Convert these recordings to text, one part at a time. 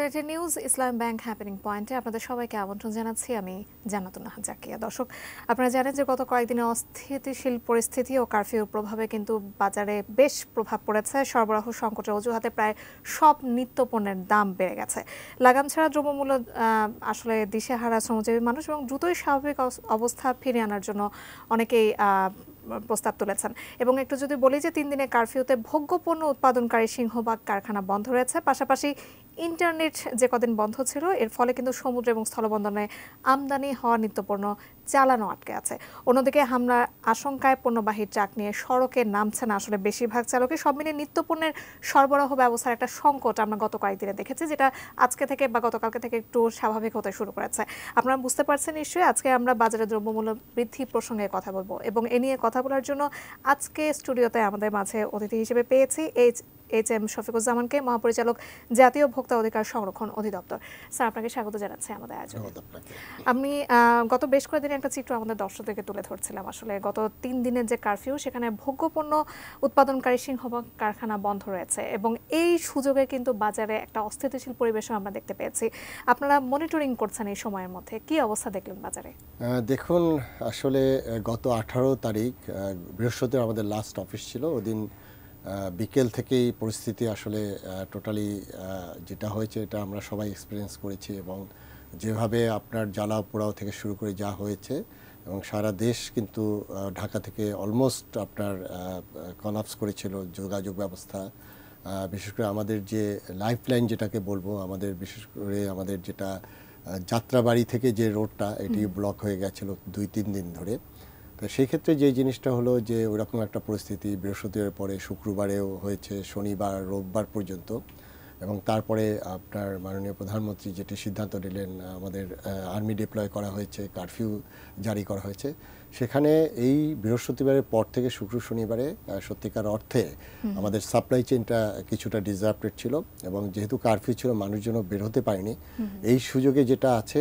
থ্রেটি news Islam bank happening পয়েন্টে আপনাদের সবাইকে আমন্ত্রণ জানাচ্ছি আমি জানাতুন্নাহা জাকিয়া দর্শক আপনারা জানেন যে গত কয়েকদিনে অস্থিতিশীল পরিস্থিতি ও কারফিউর প্রভাবে কিন্তু বাজারে বেশ প্রভাব পড়েছে সরবরাহ সংকটের অজুহাতে প্রায় সব নিত্যপণ্যের দাম বেড়ে গেছে লাগাম ছাড়া দ্রব্যমূল্য আসলে দিশেহারা শ্রমজীবী মানুষ এবং দ্রুতই স্বাভাবিক অবস্থা ফিরে আনার জন্য অনেকেই প্রস্তাব তুলেছেন এবং একটু যদি বলি যে তিন দিনে কারফিউতে ভোগ্যপণ্য উৎপাদনকারী সিংহবাগ কারখানা বন্ধ রয়েছে পাশাপাশি ইন্টারনেট যে কদিন বন্ধ ছিল এর ফলে কিন্তু সমুদ্র এবং স্থলবন্দরে আমদানি হওয়া নিত্যপণ্য চালানো আটকে আছে অন্যদিকে হামলা আশঙ্কায় পণ্যবাহী ট্রাক নিয়ে সড়কে নামছে না আসলে বেশিরভাগ চালকে সব মিলিয়ে নিত্যপণ্যের সরবরাহ ব্যবস্থার একটা সংকট আমরা গত কয়েকদিনে দেখেছি যেটা আজকে থেকে বা গতকালকে থেকে একটু স্বাভাবিক হতে শুরু করেছে আপনারা বুঝতে পারছেন নিশ্চয়ই আজকে আমরা বাজারে দ্রব্যমূল্য বৃদ্ধি প্রসঙ্গে কথা বলবো এবং এ নিয়ে কথা বলার জন্য আজকে স্টুডিওতে আমাদের মাঝে অতিথি হিসেবে পেয়েছি এইচ এইচ এম শফিকুজ্জামানকে মহাপরিচালক জাতীয় ভোক্তা অধিকার সংরক্ষণ অধিদপ্তর স্যার আপনাকে স্বাগত জানাচ্ছি আমাদের আয়োজনে আমি গত বেশ কয়েকদিন একটা চিত্র আমাদের দর্শকদেরকে তুলে ধরছিলাম আসলে গত তিন দিনের যে কারফিউ সেখানে ভোগ্যপণ্য উৎপাদনকারী সিংহভাগ কারখানা বন্ধ রয়েছে এবং এই সুযোগে কিন্তু বাজারে একটা অস্থিতিশীল পরিবেশও আমরা দেখতে পেয়েছি আপনারা মনিটরিং করছেন এই সময়ের মধ্যে কি অবস্থা দেখলেন বাজারে দেখুন আসলে গত আঠারো তারিখ বৃহস্পতিবার আমাদের লাস্ট অফিস ছিল ওদিন বিকেল থেকেই পরিস্থিতি আসলে টোটালি যেটা হয়েছে এটা আমরা সবাই এক্সপিরিয়েন্স করেছি এবং যেভাবে আপনার জ্বালা পোড়াও থেকে শুরু করে যা হয়েছে এবং সারা দেশ কিন্তু ঢাকা থেকে অলমোস্ট আপনার কলাপস করেছিল যোগাযোগ ব্যবস্থা বিশেষ করে আমাদের যে লাইফ লাইন যেটাকে বলবো আমাদের বিশেষ করে আমাদের যেটা যাত্রাবাড়ি থেকে যে রোডটা এটি ব্লক হয়ে গেছিল দুই তিন দিন ধরে তো সেই ক্ষেত্রে যে জিনিসটা হলো যে ওরকম একটা পরিস্থিতি বৃহস্পতিবার পরে শুক্রবারেও হয়েছে শনিবার রোববার পর্যন্ত এবং তারপরে আপনার মাননীয় প্রধানমন্ত্রী যেটি সিদ্ধান্ত নিলেন আমাদের আর্মি ডিপ্লয় করা হয়েছে কারফিউ জারি করা হয়েছে সেখানে এই বৃহস্পতিবারের পর থেকে শুক্র শনিবারে সত্যিকার অর্থে আমাদের সাপ্লাই চেনটা কিছুটা ডিজার্পটেড ছিল এবং যেহেতু কারফিউ ছিল মানুষজন বের হতে পারেনি এই সুযোগে যেটা আছে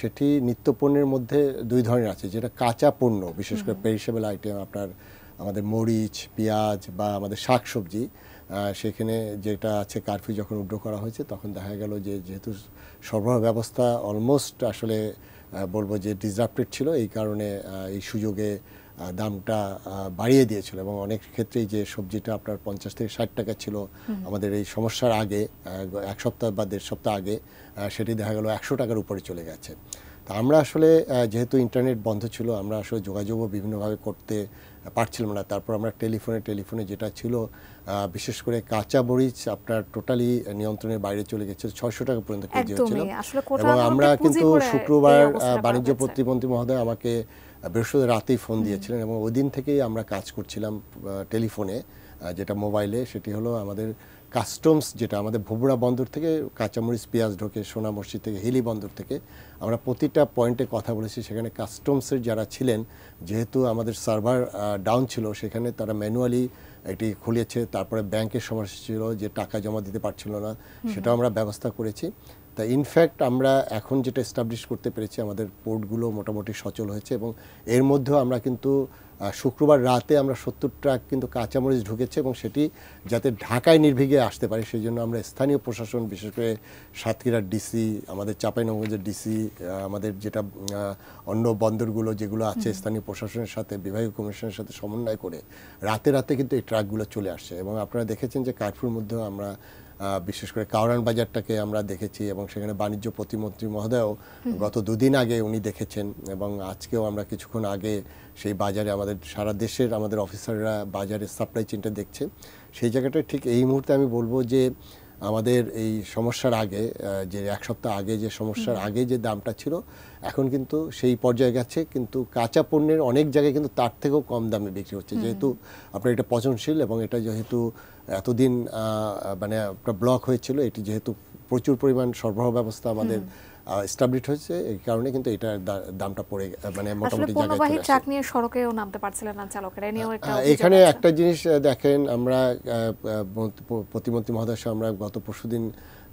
সেটি নিত্য পণ্যের মধ্যে দুই ধরনের আছে যেটা কাঁচা পণ্য বিশেষ করে পেরিসেবল আইটেম আপনার আমাদের মরিচ পেঁয়াজ বা আমাদের শাকসবজি সেখানে যেটা আছে কারফিউ যখন উড্ড করা হয়েছে তখন দেখা গেল যে যেহেতু সরবরাহ ব্যবস্থা অলমোস্ট আসলে বলবো যে ডিজাপ্টেড ছিল এই কারণে এই সুযোগে দামটা বাড়িয়ে দিয়েছিল এবং অনেক ক্ষেত্রেই যে সবজিটা আপনার পঞ্চাশ থেকে ষাট টাকা ছিল আমাদের এই সমস্যার আগে এক সপ্তাহ বা দেড় সপ্তাহ আগে সেটি দেখা গেল একশো টাকার উপরে চলে গেছে তা আমরা আসলে যেহেতু ইন্টারনেট বন্ধ ছিল আমরা আসলে যোগাযোগও বিভিন্নভাবে করতে পারছিলাম না তারপর আমরা টেলিফোনে টেলিফোনে যেটা ছিল বিশেষ করে কাঁচা মরিচ আপনার টোটালি নিয়ন্ত্রণের বাইরে চলে গেছে ছয়শো টাকা পর্যন্ত কেজি হচ্ছিল এবং আমরা কিন্তু শুক্রবার বাণিজ্য প্রতিমন্ত্রী মহোদয় আমাকে বৃহস্পতি রাতেই ফোন দিয়েছিলেন এবং ওই দিন থেকেই আমরা কাজ করছিলাম টেলিফোনে যেটা মোবাইলে সেটি হলো আমাদের কাস্টমস যেটা আমাদের ভুবড়া বন্দর থেকে কাঁচামরিচ পেঁয়াজ ঢোকে সোনা মসজিদ থেকে হিলি বন্দর থেকে আমরা প্রতিটা পয়েন্টে কথা বলেছি সেখানে কাস্টমসের যারা ছিলেন যেহেতু আমাদের সার্ভার ডাউন ছিল সেখানে তারা ম্যানুয়ালি এটি খুলেছে তারপরে ব্যাংকের সমস্যা ছিল যে টাকা জমা দিতে পারছিল না সেটাও আমরা ব্যবস্থা করেছি তা ইনফ্যাক্ট আমরা এখন যেটা এস্টাবলিশ করতে পেরেছি আমাদের পোর্টগুলো মোটামুটি সচল হয়েছে এবং এর মধ্যেও আমরা কিন্তু শুক্রবার রাতে আমরা সত্তর ট্রাক কিন্তু কাঁচামরিচ ঢুকেছে এবং সেটি যাতে ঢাকায় নির্বিঘ্নে আসতে পারে সেই জন্য আমরা স্থানীয় প্রশাসন বিশেষ করে সাতক্ষীরার ডিসি আমাদের চাঁপাইনগঞ্জের ডিসি আমাদের যেটা অন্য বন্দরগুলো যেগুলো আছে স্থানীয় প্রশাসনের সাথে বিভাগীয় কমিশনের সাথে সমন্বয় করে রাতে রাতে কিন্তু এই ট্রাকগুলো চলে আসছে এবং আপনারা দেখেছেন যে কার্ফিউর মধ্যেও আমরা বিশেষ করে কাউরান বাজারটাকে আমরা দেখেছি এবং সেখানে বাণিজ্য প্রতিমন্ত্রী মহোদয়ও গত দুদিন আগে উনি দেখেছেন এবং আজকেও আমরা কিছুক্ষণ আগে সেই বাজারে আমাদের সারা দেশের আমাদের অফিসাররা বাজারের সাপ্লাই চেনটা দেখছে সেই জায়গাটা ঠিক এই মুহূর্তে আমি বলবো যে আমাদের এই সমস্যার আগে যে এক সপ্তাহ আগে যে সমস্যার আগে যে দামটা ছিল এখন কিন্তু সেই পর্যায়ে গেছে কিন্তু কাঁচা পণ্যের অনেক জায়গায় কিন্তু তার থেকেও কম দামে বিক্রি হচ্ছে যেহেতু আপনার এটা পচনশীল এবং এটা যেহেতু এতদিন মানে একটা ব্লক হয়েছিল এটি যেহেতু প্রচুর পরিমাণ সরবরাহ ব্যবস্থা আমাদের এস্টাবলিশ হয়েছে এই কারণে কিন্তু এটার দামটা পড়ে মানে মোটামুটি জায়গায় ট্রাক নিয়ে সড়কেও নামতে পারছিলেন না চালকেরা নিয়েও একটা এখানে একটা জিনিস দেখেন আমরা প্রতিমন্ত্রী মহোদয় আমরা গত পরশুদিন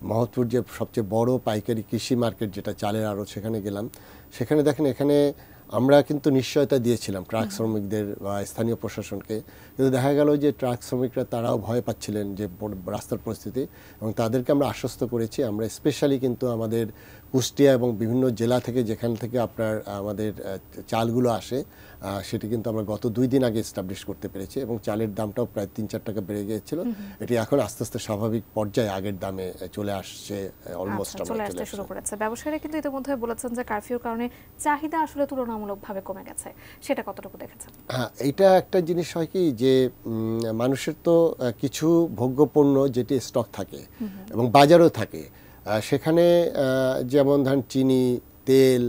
মহৎপুর যে সবচেয়ে বড় পাইকারি কৃষি মার্কেট যেটা চালের আড়ত সেখানে গেলাম সেখানে দেখেন এখানে আমরা কিন্তু নিশ্চয়তা দিয়েছিলাম ট্রাক শ্রমিকদের বা স্থানীয় প্রশাসনকে কিন্তু দেখা গেল যে ট্রাক শ্রমিকরা তারাও ভয় পাচ্ছিলেন যে রাস্তার পরিস্থিতি এবং তাদেরকে আমরা আশ্বস্ত করেছি আমরা স্পেশালি কিন্তু আমাদের কুষ্টিয়া এবং বিভিন্ন জেলা থেকে যেখান থেকে আপনার আমাদের চালগুলো আসে সেটি কিন্তু আমরা গত দুই দিন আগে এস্টাবলিশ করতে পেরেছি এবং চালের দামটাও প্রায় তিন চার টাকা বেড়ে গিয়েছিল এটি এখন আস্তে আস্তে স্বাভাবিক পর্যায়ে আগের দামে চলে আসছে অলমোস্ট আচ্ছা, চলে আসতে শুরু করেছে ব্যবসায়ীরা কিন্তু ইতিমধ্যে বলেছেন যে কারফিউর কারণে চাহিদা আসলে তুলনামূলকভাবে কমে গেছে সেটা কতটুকু দেখেছেন হ্যাঁ এটা একটা জিনিস হয় কি যে মানুষের তো কিছু ভোগ্যপণ্য যেটি স্টক থাকে এবং বাজারও থাকে সেখানে যেমন ধরেন চিনি তেল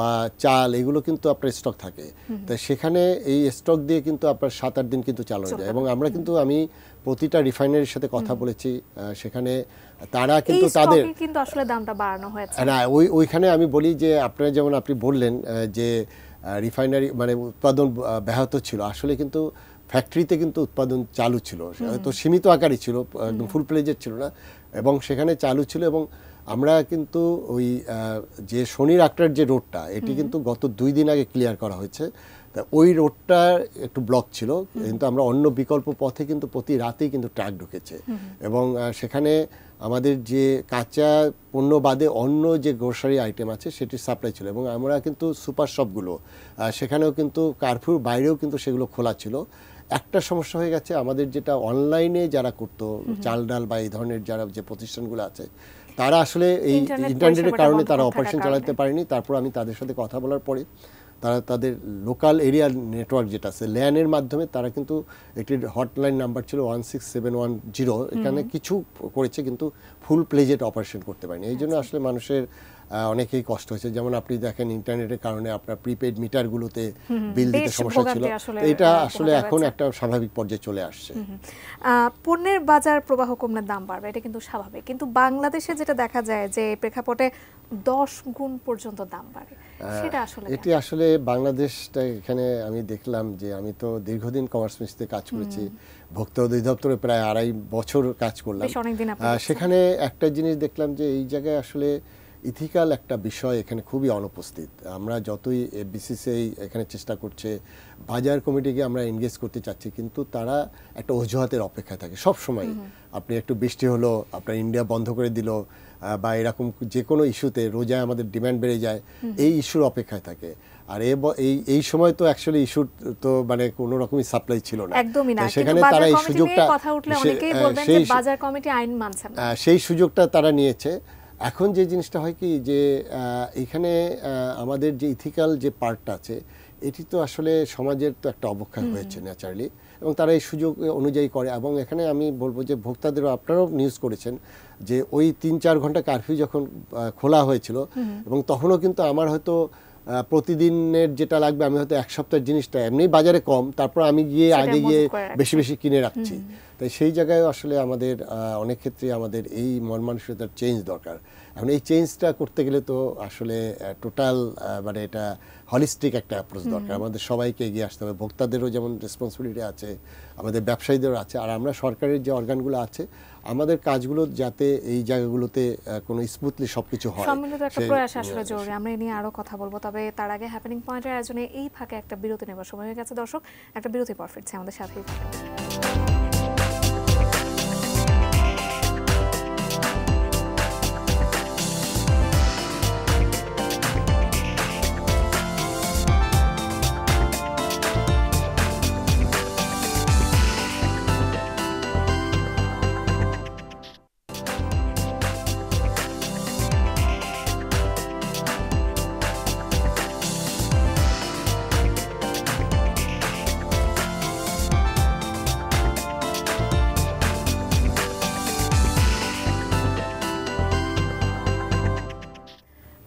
বা চাল এগুলো কিন্তু আপনার স্টক থাকে তা সেখানে এই স্টক দিয়ে কিন্তু আপনার সাত আট দিন কিন্তু চালানো যায় এবং আমরা কিন্তু আমি প্রতিটা রিফাইনারির সাথে কথা বলেছি সেখানে তারা কিন্তু তাদের কিন্তু আসলে দামটা বাড়ানো হয়েছে না ওই ওইখানে আমি বলি যে আপনারা যেমন আপনি বললেন যে রিফাইনারি মানে উৎপাদন ব্যাহত ছিল আসলে কিন্তু ফ্যাক্টরিতে কিন্তু উৎপাদন চালু ছিল তো সীমিত আকারই ছিল একদম ফুল প্লেজের ছিল না এবং সেখানে চালু ছিল এবং আমরা কিন্তু ওই যে শনির আকটার যে রোডটা এটি কিন্তু গত দুই দিন আগে ক্লিয়ার করা হয়েছে তা ওই রোডটা একটু ব্লক ছিল কিন্তু আমরা অন্য বিকল্প পথে কিন্তু প্রতি রাতেই কিন্তু ট্রাক ঢুকেছে এবং সেখানে আমাদের যে কাঁচা পণ্য বাদে অন্য যে গ্রোসারি আইটেম আছে সেটির সাপ্লাই ছিল এবং আমরা কিন্তু সুপার শপগুলো সেখানেও কিন্তু কারফিউর বাইরেও কিন্তু সেগুলো খোলা ছিল একটা সমস্যা হয়ে গেছে আমাদের যেটা অনলাইনে যারা করতো চাল ডাল বা এই ধরনের যারা যে প্রতিষ্ঠানগুলো আছে তারা আসলে এই ইন্টারনেটের কারণে তারা অপারেশন চালাতে পারেনি তারপর আমি তাদের সাথে কথা বলার পরে তারা তাদের লোকাল এরিয়া নেটওয়ার্ক যেটা আছে ল্যানের মাধ্যমে তারা কিন্তু একটি হটলাইন নাম্বার ছিল one six seven one zero এখানে কিছু করেছে কিন্তু ফুল প্লেজেট অপারেশন করতে পারেনি এই জন্য আচ্ছা। আসলে মানুষের অনেকেই কষ্ট হয়েছে যেমন আপনি দেখেন ইন্টারনেটের কারণে আপনার প্রিপেড মিটারগুলোতে বিল দিতে সমস্যা ছিল এটা আসলে এখন একটা স্বাভাবিক পর্যায়ে চলে আসছে পণ্যের বাজার প্রবাহ কমলে দাম বাড়বে এটা কিন্তু স্বাভাবিক কিন্তু বাংলাদেশে যেটা দেখা যায় যে প্রেক্ষাপটে দশ গুণ পর্যন্ত দাম বাড়ে এটি আসলে বাংলাদেশটা এখানে আমি দেখলাম যে আমি তো দীর্ঘদিন কমার্স মিনিস্ট্রিতে কাজ করেছি ভোক্তা অধিদপ্তরে প্রায় আড়াই বছর কাজ করলাম সেখানে একটা জিনিস দেখলাম যে এই জায়গায় আসলে ইথিক্যাল একটা বিষয় এখানে খুবই অনুপস্থিত আমরা যতই বিসিসিআই এখানে চেষ্টা করছে বাজার কমিটিকে আমরা এনগেজ করতে চাচ্ছি কিন্তু তারা একটা অজুহাতের অপেক্ষায় থাকে সব সময় আপনি একটু বৃষ্টি হলো আপনার ইন্ডিয়া বন্ধ করে দিল বা এরকম যে কোনো ইস্যুতে রোজায় আমাদের ডিম্যান্ড বেড়ে যায় এই ইস্যুর অপেক্ষায় থাকে আর এই এই সময় তো অ্যাকচুয়ালি ইস্যুর তো মানে কোনো রকমই সাপ্লাই ছিল না একদমই না সেখানে তারা এই সুযোগটা কথা উঠলে অনেকেই বলবেন যে বাজার কমিটি আইন মানছে না সেই সুযোগটা তারা নিয়েছে এখন যে জিনিসটা হয় কি যে এখানে আমাদের যে ইথিক্যাল যে পার্টটা আছে এটি তো আসলে সমাজের তো একটা অবক্ষয় হয়েছে ন্যাচারালি এবং তারা এই সুযোগ অনুযায়ী করে এবং এখানে আমি বলবো যে ভোক্তাদেরও আপনারাও নিউজ করেছেন যে ওই তিন চার ঘন্টা কারফিউ যখন খোলা হয়েছিল এবং তখনও কিন্তু আমার হয়তো প্রতিদিনের যেটা লাগবে আমি হয়তো এক সপ্তাহের জিনিসটা এমনি বাজারে কম তারপর আমি গিয়ে আগে গিয়ে বেশি বেশি কিনে রাখছি তাই সেই জায়গায় আসলে আমাদের অনেক ক্ষেত্রে আমাদের এই মন মানসিকতার চেঞ্জ দরকার এখন এই চেঞ্জটা করতে গেলে তো আসলে টোটাল মানে এটা হলিস্টিক একটা অ্যাপ্রোচ দরকার আমাদের সবাইকে এগিয়ে আসতে হবে ভোক্তাদেরও যেমন রেসপন্সিবিলিটি আছে আমাদের ব্যবসায়ীদেরও আছে আর আমরা সরকারের যে অর্গানগুলো আছে আমাদের কাজগুলো যাতে এই জায়গাগুলোতে কোনো স্মুথলি সবকিছু হয় সম্মিলিত একটা প্রয়াস আসলে জরুরি আমরা এই নিয়ে আরো কথা বলবো তবে তার আগে হ্যাপেনিং পয়েন্টের আয়োজনে এই ফাঁকে একটা বিরতি নেবার সময় হয়ে গেছে দর্শক একটা বিরতি পর ফিরছে আমাদের সাথেই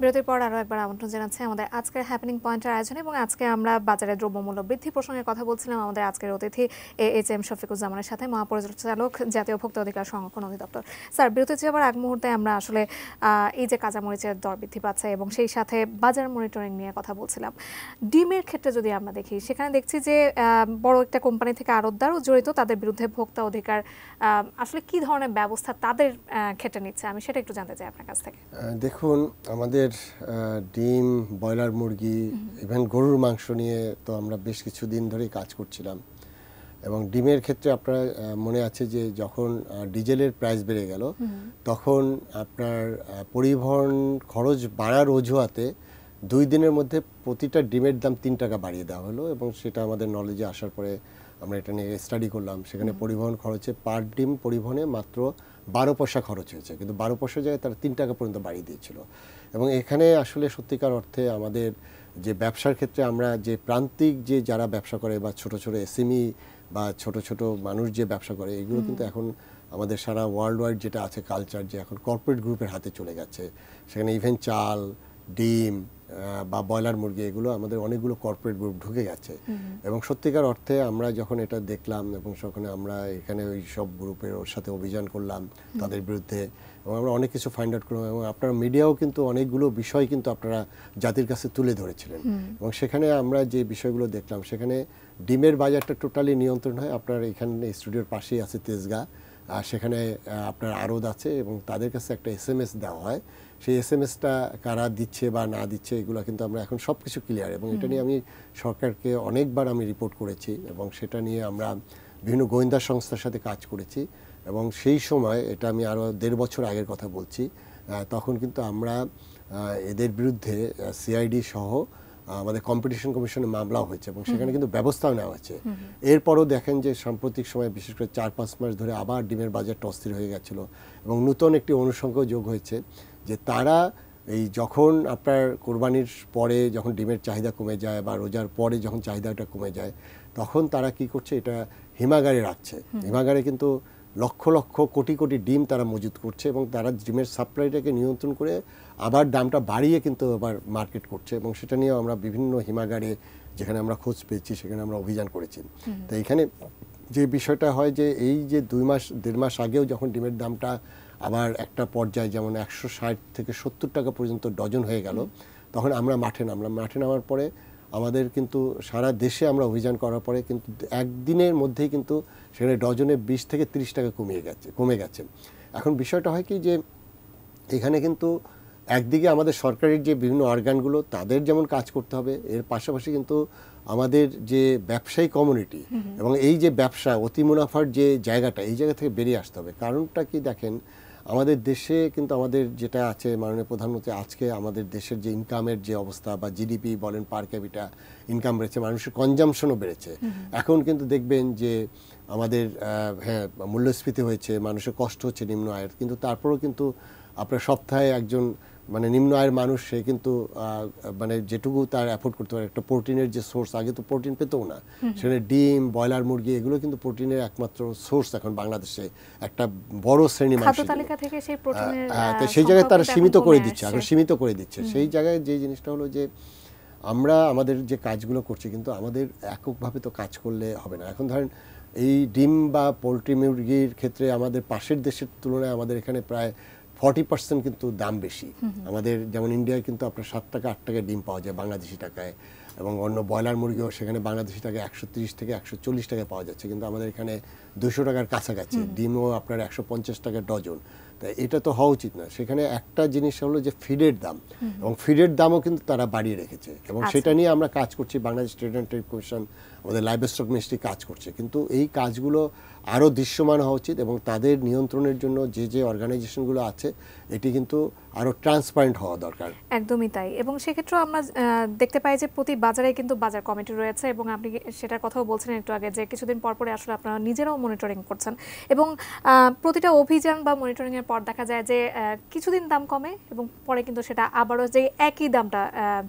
বিরতির পর আরও একবার আমন্ত্রণ জানাচ্ছি আমাদের আজকের হ্যাপেনিং পয়েন্টের আয়োজনে এবং আজকে আমরা বাজারে দ্রব্যমূল্য বৃদ্ধি প্রসঙ্গে কথা বলছিলাম আমাদের আজকের অতিথি এ এইচ এম শফিকুজ্জামানের সাথে মহাপরিচালক জাতীয় ভোক্তা অধিকার সংরক্ষণ অধিদপ্তর স্যার বিরতি যাওয়ার আগ মুহূর্তে আমরা আসলে এই যে কাঁচামরিচের দর বৃদ্ধি পাচ্ছে এবং সেই সাথে বাজার মনিটরিং নিয়ে কথা বলছিলাম ডিমের ক্ষেত্রে যদি আমরা দেখি সেখানে দেখছি যে বড় একটা কোম্পানি থেকে আরতদারও জড়িত তাদের বিরুদ্ধে ভোক্তা অধিকার আসলে কি ধরনের ব্যবস্থা তাদের ক্ষেত্রে নিচ্ছে আমি সেটা একটু জানতে চাই আপনার কাছ থেকে দেখুন আমাদের আমাদের ডিম ব্রয়লার মুরগি ইভেন গরুর মাংস নিয়ে তো আমরা বেশ কিছু দিন ধরেই কাজ করছিলাম এবং ডিমের ক্ষেত্রে আপনার মনে আছে যে যখন ডিজেলের প্রাইস বেড়ে গেল তখন আপনার পরিবহন খরচ বাড়ার অজুহাতে দুই দিনের মধ্যে প্রতিটা ডিমের দাম তিন টাকা বাড়িয়ে দেওয়া হলো এবং সেটা আমাদের নলেজে আসার পরে আমরা এটা নিয়ে স্টাডি করলাম সেখানে পরিবহন খরচে পার ডিম পরিবহনে মাত্র বারো পয়সা খরচ হয়েছে কিন্তু বারো পয়সা জায়গায় তারা তিন টাকা পর্যন্ত বাড়িয়ে দিয়েছিল এবং এখানে আসলে সত্যিকার অর্থে আমাদের যে ব্যবসার ক্ষেত্রে আমরা যে প্রান্তিক যে যারা ব্যবসা করে বা ছোট ছোট এসএমই বা ছোট ছোট মানুষ যে ব্যবসা করে এগুলো কিন্তু এখন আমাদের সারা ওয়ার্ল্ড ওয়াইড যেটা আছে কালচার যে এখন কর্পোরেট গ্রুপের হাতে চলে যাচ্ছে সেখানে ইভেন চাল ডিম বা ব্রয়লার মুরগি এগুলো আমাদের অনেকগুলো কর্পোরেট গ্রুপ ঢুকে গেছে এবং সত্যিকার অর্থে আমরা যখন এটা দেখলাম এবং সেখানে আমরা এখানে ওই সব গ্রুপের ওর সাথে অভিযান করলাম তাদের বিরুদ্ধে এবং আমরা অনেক কিছু ফাইন্ড আউট করলাম এবং আপনারা মিডিয়াও কিন্তু অনেকগুলো বিষয় কিন্তু আপনারা জাতির কাছে তুলে ধরেছিলেন এবং সেখানে আমরা যে বিষয়গুলো দেখলাম সেখানে ডিমের বাজারটা টোটালি নিয়ন্ত্রণ হয় আপনার এখানে স্টুডিওর পাশেই আছে তেজগা আর সেখানে আপনার আরোদ আছে এবং তাদের কাছে একটা এস এম এস দেওয়া হয় সেই এস এম এসটা কারা দিচ্ছে বা না দিচ্ছে এগুলো কিন্তু আমরা এখন সব কিছু ক্লিয়ার এবং এটা নিয়ে আমি সরকারকে অনেকবার আমি রিপোর্ট করেছি এবং সেটা নিয়ে আমরা বিভিন্ন গোয়েন্দা সংস্থার সাথে কাজ করেছি এবং সেই সময় এটা আমি আরও দেড় বছর আগের কথা বলছি তখন কিন্তু আমরা এদের বিরুদ্ধে সিআইডি সহ আমাদের কম্পিটিশন কমিশনে মামলাও হয়েছে এবং সেখানে কিন্তু ব্যবস্থাও নেওয়া হয়েছে এরপরও দেখেন যে সাম্প্রতিক সময়ে বিশেষ করে চার পাঁচ মাস ধরে আবার ডিমের বাজারটা অস্থির হয়ে গেছিলো এবং নতুন একটি অনুষঙ্গ যোগ হয়েছে যে তারা এই যখন আপনার কোরবানির পরে যখন ডিমের চাহিদা কমে যায় বা রোজার পরে যখন চাহিদাটা কমে যায় তখন তারা কি করছে এটা হিমাগারে রাখছে হিমাগারে কিন্তু লক্ষ লক্ষ কোটি কোটি ডিম তারা মজুত করছে এবং তারা ডিমের সাপ্লাইটাকে নিয়ন্ত্রণ করে আবার দামটা বাড়িয়ে কিন্তু আবার মার্কেট করছে এবং সেটা নিয়েও আমরা বিভিন্ন হিমাগারে যেখানে আমরা খোঁজ পেয়েছি সেখানে আমরা অভিযান করেছি তো এখানে যে বিষয়টা হয় যে এই যে দুই মাস দেড় মাস আগেও যখন ডিমের দামটা আবার একটা পর্যায়ে যেমন একশো ষাট থেকে সত্তর টাকা পর্যন্ত ডজন হয়ে গেল তখন আমরা মাঠে নামলাম মাঠে নামার পরে আমাদের কিন্তু সারা দেশে আমরা অভিযান করার পরে কিন্তু একদিনের মধ্যেই কিন্তু সেখানে ডজনে বিশ থেকে ৩০ টাকা কমিয়ে গেছে কমে গেছে এখন বিষয়টা হয় কি যে এখানে কিন্তু একদিকে আমাদের সরকারের যে বিভিন্ন অর্গানগুলো তাদের যেমন কাজ করতে হবে এর পাশাপাশি কিন্তু আমাদের যে ব্যবসায়ী কমিউনিটি এবং এই যে ব্যবসা অতি মুনাফার যে জায়গাটা এই জায়গা থেকে বেরিয়ে আসতে হবে কারণটা কি দেখেন আমাদের দেশে কিন্তু আমাদের যেটা আছে মাননীয় প্রধানমন্ত্রী আজকে আমাদের দেশের যে ইনকামের যে অবস্থা বা জিডিপি বলেন পার ক্যাপিটা ইনকাম বেড়েছে মানুষের কনজামশনও বেড়েছে এখন কিন্তু দেখবেন যে আমাদের হ্যাঁ মূল্যস্ফীতি হয়েছে মানুষের কষ্ট হচ্ছে নিম্ন আয়ের কিন্তু তারপরেও কিন্তু আপনার সপ্তাহে একজন মানে নিম্ন আয়ের মানুষ সে কিন্তু মানে যেটুকু তার অ্যাফোর্ড করতে পারে একটা প্রোটিনের যে সোর্স আগে তো প্রোটিন পেতো না সেখানে ডিম ব্রয়লার মুরগি এগুলো কিন্তু প্রোটিনের একমাত্র সোর্স এখন বাংলাদেশে একটা বড় শ্রেণী মানুষ তো সেই জায়গায় তারা সীমিত করে দিচ্ছে এখন সীমিত করে দিচ্ছে সেই জায়গায় যে জিনিসটা হলো যে আমরা আমাদের যে কাজগুলো করছি কিন্তু আমাদের এককভাবে তো কাজ করলে হবে না এখন ধরেন এই ডিম বা পোলট্রি মুরগির ক্ষেত্রে আমাদের পাশের দেশের তুলনায় আমাদের এখানে প্রায় ফর্টি পার্সেন্ট কিন্তু দাম বেশি আমাদের যেমন ইন্ডিয়ায় কিন্তু আপনার সাত টাকা আট টাকা ডিম পাওয়া যায় বাংলাদেশি টাকায় এবং অন্য ব্রয়লার মুরগিও সেখানে বাংলাদেশি টাকা একশো তিরিশ থেকে একশো চল্লিশ টাকায় পাওয়া যাচ্ছে কিন্তু আমাদের এখানে দুশো টাকার কাছাকাছি ডিমও আপনার একশো পঞ্চাশ টাকা ডজন তাই এটা তো হওয়া উচিত না সেখানে একটা জিনিস হলো যে ফিডের দাম এবং ফিডের দামও কিন্তু তারা বাড়িয়ে রেখেছে এবং আচ্ছা। সেটা নিয়ে আমরা কাজ করছি Bangladesh trade and trade commission আমাদের লাইভ স্টক মিনিস্ট্রি কাজ করছে কিন্তু এই কাজগুলো আরও দৃশ্যমান হওয়া উচিত এবং তাদের নিয়ন্ত্রণের জন্য যে যে অর্গানাইজেশনগুলো আছে এটি কিন্তু আরও ট্রান্সপারেন্ট হওয়া দরকার একদমই তাই এবং সেক্ষেত্রেও আমরা দেখতে পাই যে প্রতি বাজারে কিন্তু বাজার কমিটি রয়েছে এবং আপনি সেটার কথাও বলছেন একটু আগে যে কিছুদিন পরপরে আসলে আপনারা নিজেরাও মনিটরিং করছেন এবং প্রতিটা অভিযান বা মনিটরিংয়ের পর দেখা যায় যে কিছুদিন দাম কমে এবং পরে কিন্তু সেটা আবারও যে একই দামটা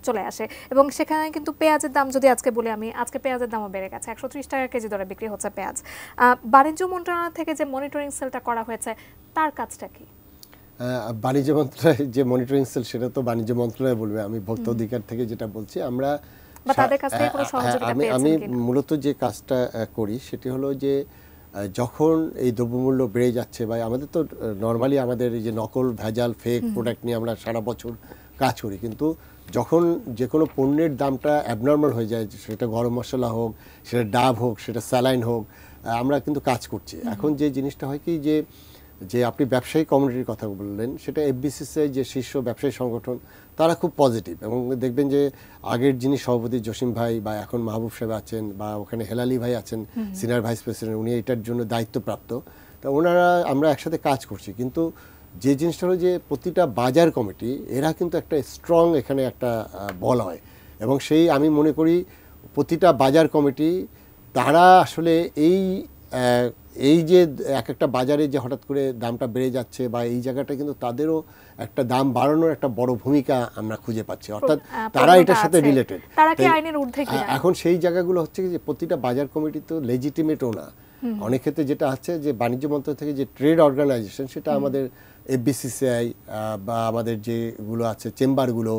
চলে আসে এবং সেখানে কিন্তু পেঁয়াজের দাম যদি আজকে বলি আমি আজকে পেঁয়াজের দামও বেড়ে গেছে একশো টাকা কেজি দরে বিক্রি হচ্ছে পেঁয়াজ বাড়ে বাণিজ্য মন্ত্রণালয় থেকে যে মনিটরিং সেলটা করা হয়েছে তার কাজটা কি বাণিজ্য মন্ত্রণালয় যে মনিটরিং সেল সেটা তো বাণিজ্য মন্ত্রণালয় বলবে আমি ভক্ত অধিকার থেকে যেটা বলছি আমরা আমি আমি মূলত যে কাজটা করি সেটি হলো যে যখন এই দ্রব্যমূল্য বেড়ে যাচ্ছে বা আমাদের তো নর্মালি আমাদের এই যে নকল ভেজাল ফেক প্রোডাক্ট নিয়ে আমরা সারা বছর কাজ করি কিন্তু যখন যে কোনো পণ্যের দামটা অ্যাবনর্মাল হয়ে যায় সেটা গরম মশলা হোক সেটা ডাব হোক সেটা স্যালাইন হোক আমরা কিন্তু কাজ করছি এখন যে জিনিসটা হয় কি যে যে আপনি ব্যবসায়ী কমিউনিটির কথা বললেন সেটা এফবিসিসিআই যে শীর্ষ ব্যবসায়ী সংগঠন তারা খুব পজিটিভ এবং দেখবেন যে আগের যিনি সভাপতি জসিম ভাই বা এখন মাহবুব সাহেব আছেন বা ওখানে হেলালি ভাই আছেন সিনিয়র ভাইস প্রেসিডেন্ট উনি এটার জন্য দায়িত্বপ্রাপ্ত তা ওনারা আমরা একসাথে কাজ করছি কিন্তু যে জিনিসটা হলো যে প্রতিটা বাজার কমিটি এরা কিন্তু একটা স্ট্রং এখানে একটা বল হয় এবং সেই আমি মনে করি প্রতিটা বাজার কমিটি তারা আসলে এই এই যে এক একটা বাজারে যে হঠাৎ করে দামটা বেড়ে যাচ্ছে বা এই জায়গাটা কিন্তু তাদেরও একটা দাম বাড়ানোর একটা বড় ভূমিকা আমরা খুঁজে পাচ্ছি অর্থাৎ তারা এটার সাথে রিলেটেড এখন সেই জায়গাগুলো হচ্ছে যে প্রতিটা বাজার কমিটি তো লেজিটিমেটও না অনেক ক্ষেত্রে যেটা আছে যে বাণিজ্য মন্ত্রক থেকে যে ট্রেড অর্গানাইজেশন সেটা আমাদের এফবিসিসিআই বা আমাদের যেগুলো আছে চেম্বারগুলো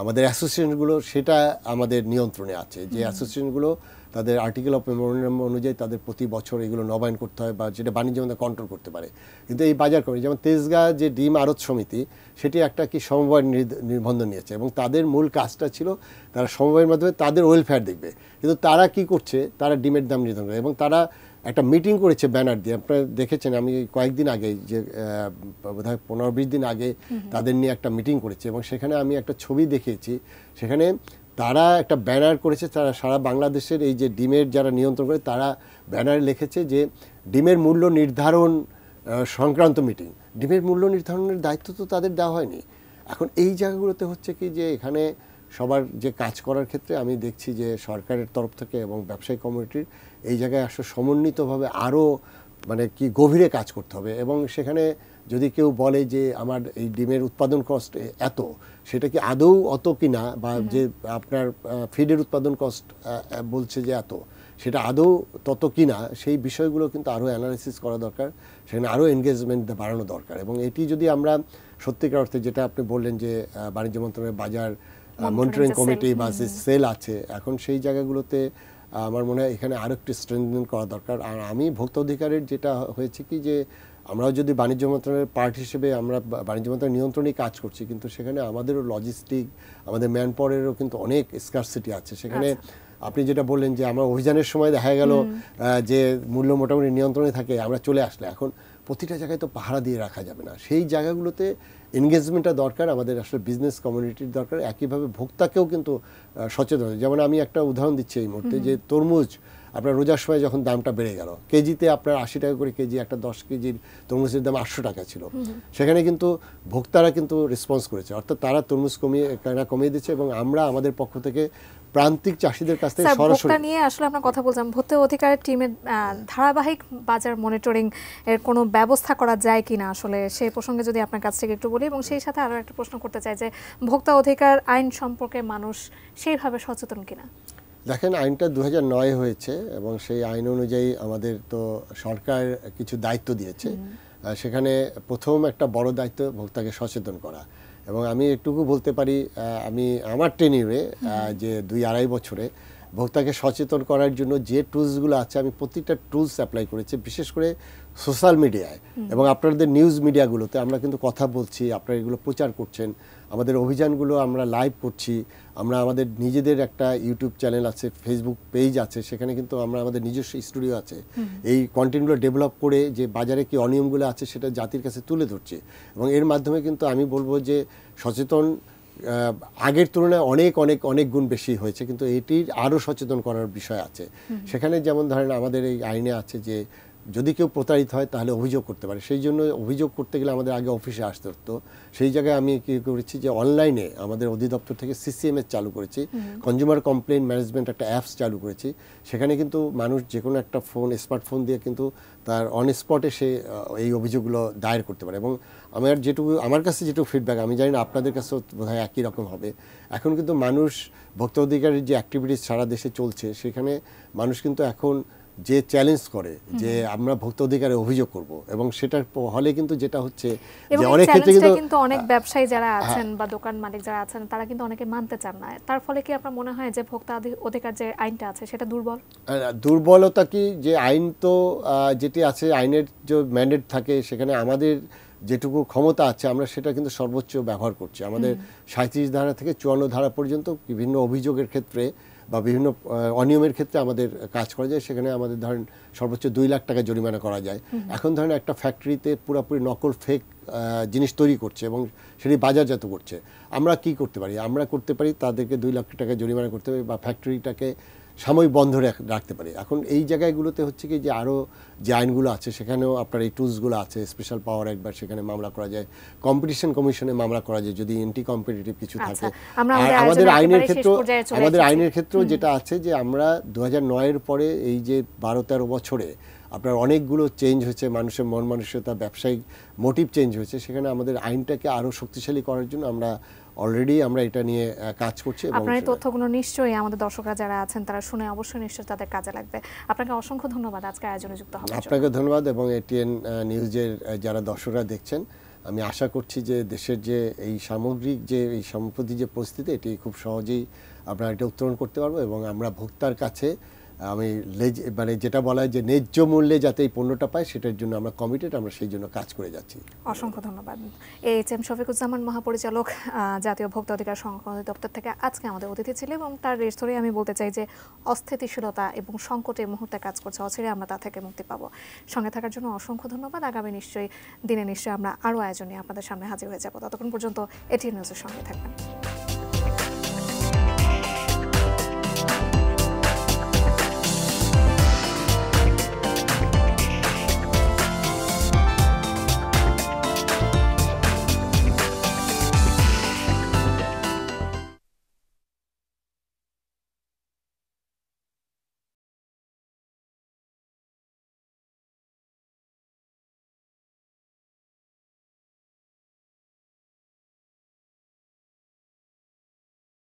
আমাদের অ্যাসোসিয়েশনগুলো সেটা আমাদের নিয়ন্ত্রণে আছে যে অ্যাসোসিয়েশনগুলো তাদের আর্টিকেল অফ মেমোরিয়াম অনুযায়ী তাদের প্রতি বছর এগুলো নবায়ন করতে হয় বা যেটা বাণিজ্য মধ্যে কন্ট্রোল করতে পারে কিন্তু এই বাজার কমিটি যেমন তেজগাঁ যে ডিম আড়ত সমিতি সেটি একটা কি সমবায় নির্বন্ধ নিয়েছে এবং তাদের মূল কাজটা ছিল তারা সমবায়ের মাধ্যমে তাদের ওয়েলফেয়ার দেখবে কিন্তু তারা কি করছে তারা ডিমের দাম নির্ধারণ করে এবং তারা একটা মিটিং করেছে ব্যানার দিয়ে আপনারা দেখেছেন আমি কয়েকদিন আগে যে বোধহয় পনেরো বিশ দিন আগে তাদের নিয়ে একটা মিটিং করেছে এবং সেখানে আমি একটা ছবি দেখিয়েছি সেখানে তারা একটা ব্যানার করেছে তারা সারা বাংলাদেশের এই যে ডিমের যারা নিয়ন্ত্রণ করে তারা ব্যানারে লিখেছে যে ডিমের মূল্য নির্ধারণ সংক্রান্ত মিটিং ডিমের মূল্য নির্ধারণের দায়িত্ব তো তাদের দেওয়া হয়নি এখন এই জায়গাগুলোতে হচ্ছে কি যে এখানে সবার যে কাজ করার ক্ষেত্রে আমি দেখছি যে সরকারের তরফ থেকে এবং ব্যবসায়ী কমিউনিটির এই জায়গায় আসলে সমন্বিতভাবে আরও মানে কি গভীরে কাজ করতে হবে এবং সেখানে যদি কেউ বলে যে আমার এই ডিমের উৎপাদন কস্ট এত সেটা কি আদৌ অত কি না বা যে আপনার ফিডের উৎপাদন কস্ট বলছে যে এত সেটা আদৌ তত কি না সেই বিষয়গুলো কিন্তু আরও অ্যানালাইসিস করা দরকার সেখানে আরও এনগেজমেন্ট বাড়ানো দরকার এবং এটি যদি আমরা সত্যিকার অর্থে যেটা আপনি বললেন যে বাণিজ্য মন্ত্রণালয়ের বাজার মনিটরিং কমিটি বা সেল আছে এখন সেই জায়গাগুলোতে আমার মনে হয় এখানে আরও একটু স্ট্রেংথেন করা দরকার আর আমি ভোক্ত অধিকারের যেটা হয়েছে কি যে আমরাও যদি বাণিজ্য মন্ত্রণালয়ের পার্ট হিসেবে আমরা বাণিজ্য মন্ত্রণালয় নিয়ন্ত্রণেই কাজ করছি কিন্তু সেখানে আমাদেরও লজিস্টিক আমাদের ম্যান পাওয়ারেরও কিন্তু অনেক স্কারসিটি আছে সেখানে আচ্ছা। আপনি যেটা বললেন যে আমরা অভিযানের সময় দেখা গেল যে মূল্য মোটামুটি নিয়ন্ত্রণে থাকে আমরা চলে আসলে এখন প্রতিটা জায়গায় তো পাহারা দিয়ে রাখা যাবে না সেই জায়গাগুলোতে এনগেজমেন্টটা দরকার আমাদের আসলে বিজনেস কমিউনিটির দরকার একইভাবে ভোক্তাকেও কিন্তু সচেতন যেমন আমি একটা উদাহরণ দিচ্ছি এই মুহূর্তে যে তরমুজ আপনার রোজার সময় যখন দামটা বেড়ে গেল কেজিতে আপনার আশি টাকা করে কেজি একটা দশ কেজির তরমুজের দাম আটশো টাকা ছিল সেখানে কিন্তু ভোক্তারা কিন্তু রেসপন্স করেছে অর্থাৎ তারা তরমুজ কমিয়ে কেনা কমিয়ে দিচ্ছে এবং আমরা আমাদের পক্ষ থেকে প্রান্তিক চাষিদের কাছ থেকে সরাসরি নিয়ে আসলে আমরা কথা বলছিলাম ভোক্তা অধিকারের টিমের ধারাবাহিক বাজার মনিটরিং এর কোনো ব্যবস্থা করা যায় কিনা আসলে সেই প্রসঙ্গে যদি আপনার কাছ থেকে একটু বলি এবং সেই সাথে আরও একটা প্রশ্ন করতে চাই যে ভোক্তা অধিকার আইন সম্পর্কে মানুষ সেইভাবে সচেতন কিনা দেখেন আইনটা দু নয় হয়েছে এবং সেই আইন অনুযায়ী আমাদের তো সরকার কিছু দায়িত্ব দিয়েছে সেখানে প্রথম একটা বড় দায়িত্ব ভোক্তাকে সচেতন করা এবং আমি এটুকু বলতে পারি আমি আমার ট্রেনিংয়ে যে দুই আড়াই বছরে ভোক্তাকে সচেতন করার জন্য যে টুলসগুলো আছে আমি প্রতিটা টুলস অ্যাপ্লাই করেছি বিশেষ করে সোশ্যাল মিডিয়ায় এবং আপনাদের নিউজ মিডিয়াগুলোতে আমরা কিন্তু কথা বলছি আপনারা এগুলো প্রচার করছেন আমাদের অভিযানগুলো আমরা লাইভ করছি আমরা আমাদের নিজেদের একটা ইউটিউব চ্যানেল আছে ফেসবুক পেজ আছে সেখানে কিন্তু আমরা আমাদের নিজস্ব স্টুডিও আছে এই কন্টেন্টগুলো ডেভেলপ করে যে বাজারে কি অনিয়মগুলো আছে সেটা জাতির কাছে তুলে ধরছি এবং এর মাধ্যমে কিন্তু আমি বলবো যে সচেতন আগের তুলনায় অনেক অনেক অনেক গুণ বেশি হয়েছে কিন্তু এটির আরও সচেতন করার বিষয় আছে সেখানে যেমন ধরেন আমাদের এই আইনে আছে যে যদি কেউ প্রতারিত হয় তাহলে অভিযোগ করতে পারে সেই জন্য অভিযোগ করতে গেলে আমাদের আগে অফিসে আসতে হতো সেই জায়গায় আমি কী করেছি যে অনলাইনে আমাদের অধিদপ্তর থেকে সিসিএমএস চালু করেছি কনজিউমার কমপ্লেন ম্যানেজমেন্ট একটা অ্যাপস চালু করেছি সেখানে কিন্তু মানুষ যে কোনো একটা ফোন স্মার্টফোন দিয়ে কিন্তু তার অন স্পটে সে এই অভিযোগগুলো দায়ের করতে পারে এবং আমার যেটুকু আমার কাছে যেটুকু ফিডব্যাক আমি জানি না আপনাদের কাছেও বোধহয় একই রকম হবে এখন কিন্তু মানুষ ভোক্তা অধিকারের যে অ্যাক্টিভিটিস সারা দেশে চলছে সেখানে মানুষ কিন্তু এখন যে চ্যালেঞ্জ করে যে আমরা ভোক্তা অধিকারে অভিযোগ করব এবং সেটার হলে কিন্তু যেটা হচ্ছে যে অনেক ক্ষেত্রে কিন্তু অনেক ব্যবসায়ী যারা হ্যাঁ। আছেন বা দোকান মালিক যারা আছেন তারা কিন্তু অনেকে মানতে চান না তার ফলে কি আপনার মনে হয় যে ভোক্তা অধিকার যে আইনটা আছে সেটা দুর্বল দুর্বলতা কি যে আইন তো যেটি আছে আইনের যে ম্যান্ডেট থাকে সেখানে আমাদের যেটুকু ক্ষমতা আছে আমরা সেটা কিন্তু সর্বোচ্চ ব্যবহার করছি আমাদের সাঁত্রিশ ধারা থেকে চুয়ান্ন ধারা পর্যন্ত বিভিন্ন অভিযোগের ক্ষেত্রে বা বিভিন্ন অনিয়মের ক্ষেত্রে আমাদের কাজ করা যায় সেখানে আমাদের ধরেন সর্বোচ্চ দুই লাখ টাকা জরিমানা করা যায় এখন ধরেন একটা ফ্যাক্টরিতে পুরোপুরি নকল ফেক জিনিস তৈরি করছে এবং সেটি বাজারজাত করছে আমরা কি করতে পারি আমরা করতে পারি তাদেরকে দুই লাখ টাকা জরিমানা করতে পারি বা ফ্যাক্টরিটাকে সাময়িক বন্ধ রাখতে পারি এখন এই জায়গাগুলোতে হচ্ছে কি যে আরও যে আইনগুলো আছে সেখানেও আপনার এই টুলসগুলো আছে স্পেশাল পাওয়ার একবার সেখানে মামলা করা যায় কম্পিটিশন কমিশনে মামলা করা যায় যদি এন্টি কম্পিটিটিভ কিছু আচ্ছা, থাকে আর আমাদের আইনের ক্ষেত্র আমাদের আইনের ক্ষেত্র যেটা আছে যে আমরা দু হাজার পরে এই যে বারো তেরো বছরে আপনার অনেকগুলো চেঞ্জ হয়েছে মানুষের মন মানসিকতা ব্যবসায়িক মোটিভ চেঞ্জ হয়েছে সেখানে আমাদের আইনটাকে আরও শক্তিশালী করার জন্য আমরা অলরেডি আমরা এটা নিয়ে কাজ করছি আপনার তথ্যগুলো নিশ্চয়ই আমাদের দর্শকরা যারা আছেন তারা শুনে অবশ্যই নিশ্চয়ই তাদের কাজে লাগবে আপনাকে অসংখ্য ধন্যবাদ আজকে আয়োজনে যুক্ত হবে আপনাকে ধন্যবাদ এবং এটিএন নিউজের যারা দর্শকরা দেখছেন আমি আশা করছি যে দেশের যে এই সামগ্রিক যে এই সম্প্রতি যে পরিস্থিতি এটি খুব সহজেই আপনারা এটা উত্তরণ করতে পারবো এবং আমরা ভোক্তার কাছে আমি লেজ মানে যেটা বলা হয় যে ন্যায্য মূল্যে যাতে এই পণ্যটা পায় সেটার জন্য আমরা কমিটেড আমরা সেই জন্য কাজ করে যাচ্ছি অসংখ্য ধন্যবাদ এইচ এম শফিকুজ্জামান মহাপরিচালক জাতীয় ভোক্তা অধিকার সংরক্ষণ দপ্তর থেকে আজকে আমাদের অতিথি ছিল এবং তার রেস ধরে আমি বলতে চাই যে অস্থিতিশীলতা এবং সংকটে মুহূর্তে কাজ করছে অচিরে আমরা তা থেকে মুক্তি পাবো সঙ্গে থাকার জন্য অসংখ্য ধন্যবাদ আগামী নিশ্চয়ই দিনে নিশ্চয়ই আমরা আরও আয়োজনে আপনাদের সামনে হাজির হয়ে যাবো ততক্ষণ পর্যন্ত এটি নিউজের সঙ্গে থাকবেন